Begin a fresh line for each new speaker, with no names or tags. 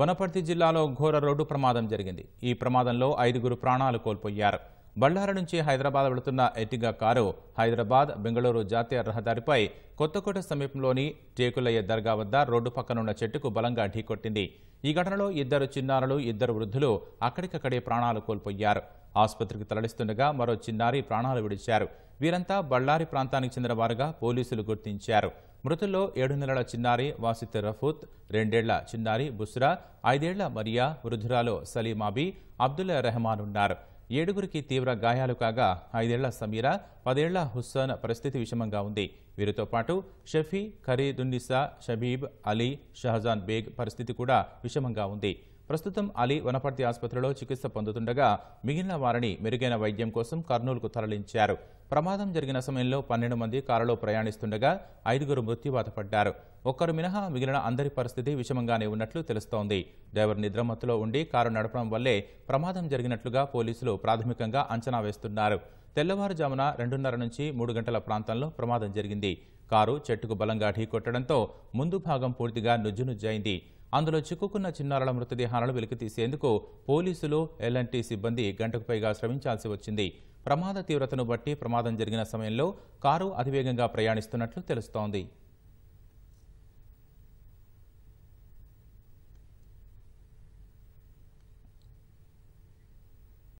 వనపర్తి జిల్లాలో ఘోర రోడ్డు ప్రమాదం జరిగింది ఈ ప్రమాదంలో ఐదుగురు ప్రాణాలు కోల్పోయారు బళ్లారి నుంచి హైదరాబాద్ వెళుతున్న ఎర్టిగా కారు హైదరాబాద్ బెంగళూరు జాతీయ రహదారిపై కొత్తకోట సమీపంలోని టేకులయ్య దర్గా వద్ద రోడ్డు పక్కనున్న చెట్టుకు బలంగా ఢీకొట్టింది ఈ ఘటనలో ఇద్దరు చిన్నారులు ఇద్దరు వృద్ధులు అక్కడికక్కడే ప్రాణాలు కోల్పోయారు ఆసుపత్రికి తరలిస్తుండగా మరో చిన్నారి ప్రాణాలు విడిచారు వీరంతా బళ్ళారి ప్రాంతానికి చెందిన వారుగా పోలీసులు గుర్తించారు మృతుల్లో ఏడు నెలల చిన్నారి వాసిత్ రఫూత్ రెండేళ్ల చిన్నారి బుస్రా ఐదేళ్ల మరియా వృధురాలో సలీమాబీ అబ్దుల్లా రెహమాన్ ఉన్నారు ఏడుగురికి తీవ్ర గాయాలు కాగా ఐదేళ్ల సమీరా పదేళ్ల హుస్సన్ పరిస్థితి విషమంగా ఉంది వీరితో పాటు షఫీ ఖరీదున్నిసా షబీబ్ అలీ షహజాన్ బేగ్ పరిస్థితి కూడా విషమంగా ఉంది ప్రస్తుతం అలీ వనపర్తి ఆసుపత్రిలో చికిత్స పొందుతుండగా మిగిలిన వారిని మెరుగైన వైద్యం కోసం కర్నూలుకు తరలించారు ప్రమాదం జరిగిన సమయంలో పన్నెండు మంది కారులో ప్రయాణిస్తుండగా ఐదుగురు మృత్యువాత పడ్డారు ఒక్కరు మినహా మిగిలిన అందరి పరిస్థితి విషమంగానే ఉన్నట్లు తెలుస్తోంది డ్రైవర్ నిద్రమత్తులో ఉండి కారు నడపడం వల్లే ప్రమాదం జరిగినట్లుగా పోలీసులు ప్రాథమికంగా అంచనా వేస్తున్నారు తెల్లవారుజామున రెండున్నర నుంచి మూడు గంటల ప్రాంతంలో ప్రమాదం జరిగింది కారు చెట్టుకు బలంగా ఢీకొట్టడంతో ముందు భాగం పూర్తిగా నుజ్జునుజ్జైంది అందులో చిక్కుకున్న చిన్నారుల మృతదేహాలను వెలికితీసేందుకు పోలీసులు ఎల్ఎన్టీ సిబ్బంది గంటకు పైగా శ్రమించాల్సి వచ్చింది ప్రమాద తీవ్రతను బట్టి ప్రమాదం జరిగిన సమయంలో కారు అతివేగంగా ప్రయాణిస్తున్నట్లు తెలుస్తోంది